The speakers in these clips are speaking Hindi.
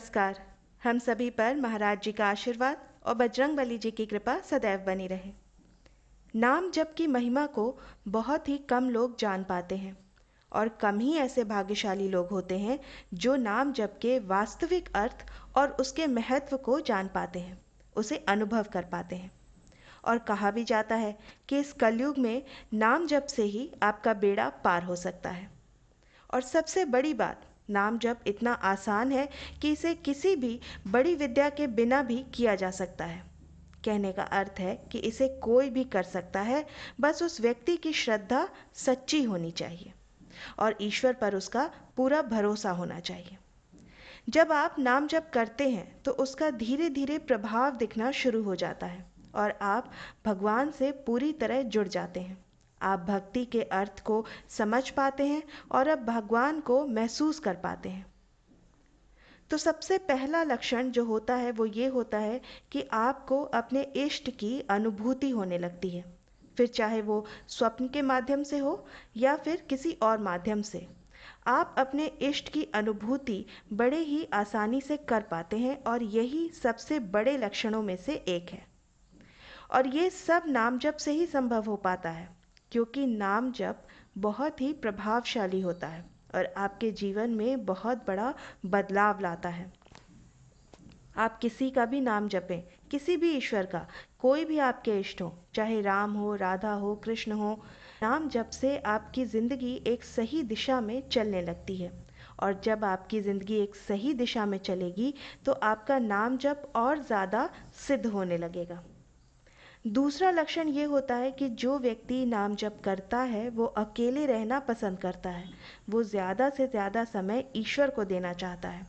नमस्कार हम सभी पर महाराज जी का आशीर्वाद और बजरंग बली जी की कृपा सदैव बनी रहे नाम जप की महिमा को बहुत ही कम लोग जान पाते हैं और कम ही ऐसे भाग्यशाली लोग होते हैं जो नाम जप के वास्तविक अर्थ और उसके महत्व को जान पाते हैं उसे अनुभव कर पाते हैं और कहा भी जाता है कि इस कलयुग में नाम जप से ही आपका बेड़ा पार हो सकता है और सबसे बड़ी बात नाम जप इतना आसान है कि इसे किसी भी बड़ी विद्या के बिना भी किया जा सकता है कहने का अर्थ है कि इसे कोई भी कर सकता है बस उस व्यक्ति की श्रद्धा सच्ची होनी चाहिए और ईश्वर पर उसका पूरा भरोसा होना चाहिए जब आप नाम जप करते हैं तो उसका धीरे धीरे प्रभाव दिखना शुरू हो जाता है और आप भगवान से पूरी तरह जुड़ जाते हैं आप भक्ति के अर्थ को समझ पाते हैं और अब भगवान को महसूस कर पाते हैं तो सबसे पहला लक्षण जो होता है वो ये होता है कि आपको अपने इष्ट की अनुभूति होने लगती है फिर चाहे वो स्वप्न के माध्यम से हो या फिर किसी और माध्यम से आप अपने इष्ट की अनुभूति बड़े ही आसानी से कर पाते हैं और यही सबसे बड़े लक्षणों में से एक है और ये सब नाम जब से ही संभव हो पाता है क्योंकि नाम जप बहुत ही प्रभावशाली होता है और आपके जीवन में बहुत बड़ा बदलाव लाता है आप किसी का भी नाम जपें किसी भी ईश्वर का कोई भी आपके इष्ट हो चाहे राम हो राधा हो कृष्ण हो नाम जप से आपकी ज़िंदगी एक सही दिशा में चलने लगती है और जब आपकी ज़िंदगी एक सही दिशा में चलेगी तो आपका नाम जप और ज़्यादा सिद्ध होने लगेगा दूसरा लक्षण ये होता है कि जो व्यक्ति नाम जप करता है वो अकेले रहना पसंद करता है वो ज़्यादा से ज़्यादा समय ईश्वर को देना चाहता है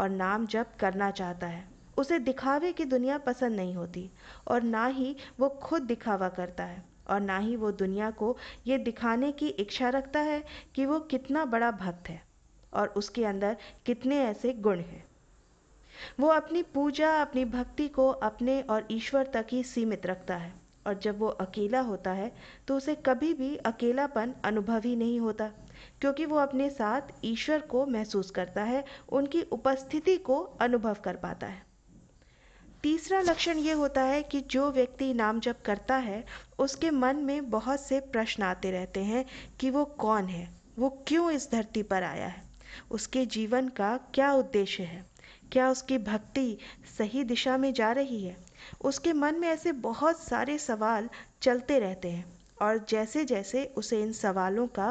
और नाम जप करना चाहता है उसे दिखावे की दुनिया पसंद नहीं होती और ना ही वो खुद दिखावा करता है और ना ही वो दुनिया को ये दिखाने की इच्छा रखता है कि वो कितना बड़ा भक्त है और उसके अंदर कितने ऐसे गुण हैं वो अपनी पूजा अपनी भक्ति को अपने और ईश्वर तक ही सीमित रखता है और जब वो अकेला होता है तो उसे कभी भी अकेलापन अनुभव ही नहीं होता क्योंकि वो अपने साथ ईश्वर को महसूस करता है उनकी उपस्थिति को अनुभव कर पाता है तीसरा लक्षण ये होता है कि जो व्यक्ति नाम जप करता है उसके मन में बहुत से प्रश्न आते रहते हैं कि वो कौन है वो क्यों इस धरती पर आया है उसके जीवन का क्या उद्देश्य है क्या उसकी भक्ति सही दिशा में जा रही है उसके मन में ऐसे बहुत सारे सवाल चलते रहते हैं और जैसे जैसे उसे इन सवालों का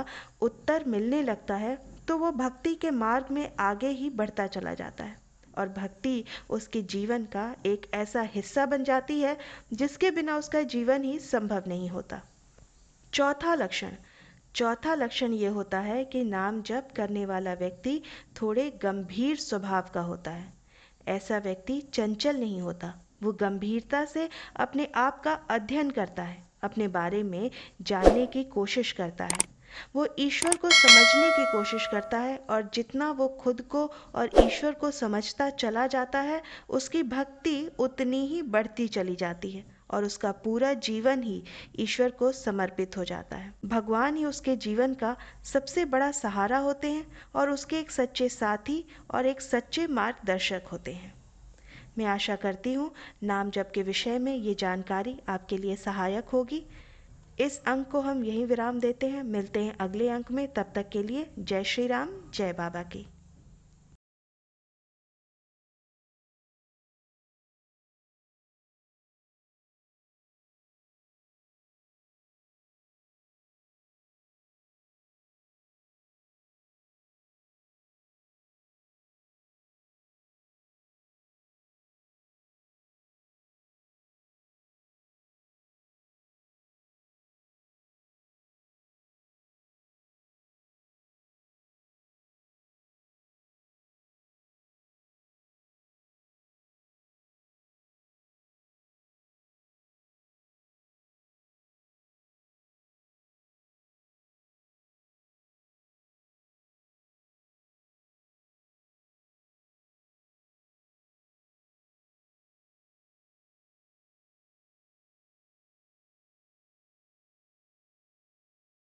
उत्तर मिलने लगता है तो वो भक्ति के मार्ग में आगे ही बढ़ता चला जाता है और भक्ति उसके जीवन का एक ऐसा हिस्सा बन जाती है जिसके बिना उसका जीवन ही संभव नहीं होता चौथा लक्षण चौथा लक्षण ये होता है कि नाम जप करने वाला व्यक्ति थोड़े गंभीर स्वभाव का होता है ऐसा व्यक्ति चंचल नहीं होता वो गंभीरता से अपने आप का अध्ययन करता है अपने बारे में जानने की कोशिश करता है वो ईश्वर को समझने की कोशिश करता है और जितना वो खुद को और ईश्वर को समझता चला जाता है उसकी भक्ति उतनी ही बढ़ती चली जाती है और उसका पूरा जीवन ही ईश्वर को समर्पित हो जाता है भगवान ही उसके जीवन का सबसे बड़ा सहारा होते हैं और उसके एक सच्चे साथी और एक सच्चे मार्गदर्शक होते हैं मैं आशा करती हूँ नाम जप के विषय में ये जानकारी आपके लिए सहायक होगी इस अंक को हम यहीं विराम देते हैं मिलते हैं अगले अंक में तब तक के लिए जय श्री राम जय बाबा की